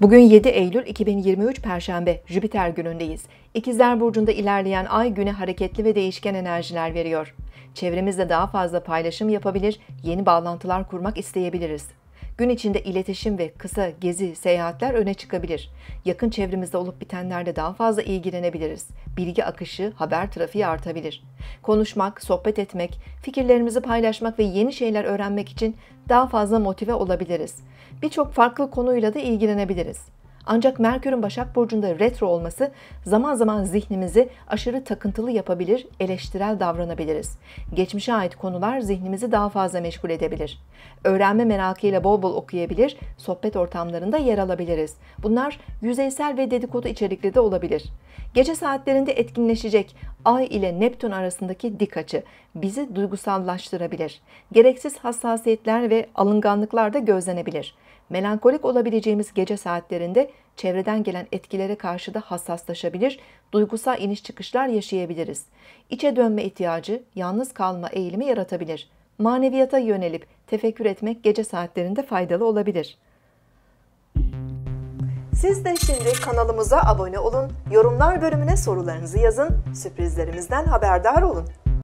Bugün 7 Eylül 2023 Perşembe, Jüpiter günündeyiz. İkizler Burcu'nda ilerleyen ay güne hareketli ve değişken enerjiler veriyor. Çevremizde daha fazla paylaşım yapabilir, yeni bağlantılar kurmak isteyebiliriz. Gün içinde iletişim ve kısa gezi, seyahatler öne çıkabilir. Yakın çevremizde olup bitenlerle daha fazla ilgilenebiliriz. Bilgi akışı, haber trafiği artabilir. Konuşmak, sohbet etmek, fikirlerimizi paylaşmak ve yeni şeyler öğrenmek için daha fazla motive olabiliriz. Birçok farklı konuyla da ilgilenebiliriz. Ancak Merkür'ün Başak Burcu'nda retro olması zaman zaman zihnimizi aşırı takıntılı yapabilir, eleştirel davranabiliriz. Geçmişe ait konular zihnimizi daha fazla meşgul edebilir. Öğrenme merakıyla bol bol okuyabilir, sohbet ortamlarında yer alabiliriz. Bunlar yüzeysel ve dedikodu içerikli de olabilir. Gece saatlerinde etkinleşecek Ay ile Neptün arasındaki dik açı bizi duygusallaştırabilir. Gereksiz hassasiyetler ve alınganlıklar da gözlenebilir. Melankolik olabileceğimiz gece saatlerinde çevreden gelen etkilere karşı da hassaslaşabilir, duygusal iniş çıkışlar yaşayabiliriz. İçe dönme ihtiyacı, yalnız kalma eğilimi yaratabilir. Maneviyata yönelip tefekkür etmek gece saatlerinde faydalı olabilir. Siz de şimdi kanalımıza abone olun, yorumlar bölümüne sorularınızı yazın, sürprizlerimizden haberdar olun.